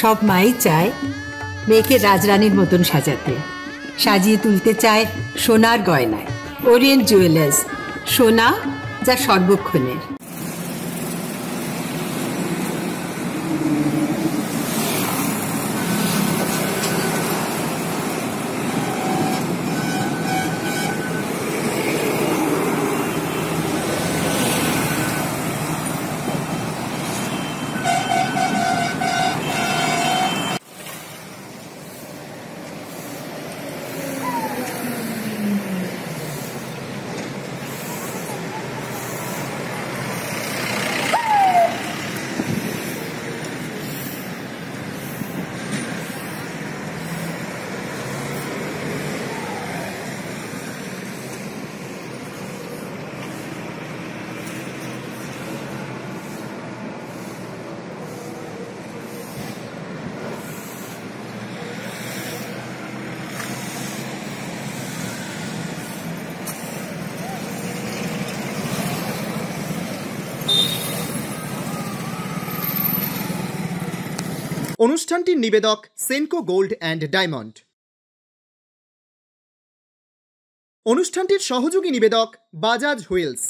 সব মাই চায় মেয়েকে রাজরানীর মতন সাজাতে সাজিয়ে তুলতে চায় সোনার গয়নায় ওরিয়েন্ট জুয়েলার্স সোনা যা সর্বক্ষণের অনুষ্ঠানটির নিবেদক সেনকো গোল্ড অ্যান্ড ডায়মন্ড অনুষ্ঠানটির সহযোগী নিবেদক বাজাজ হুইলস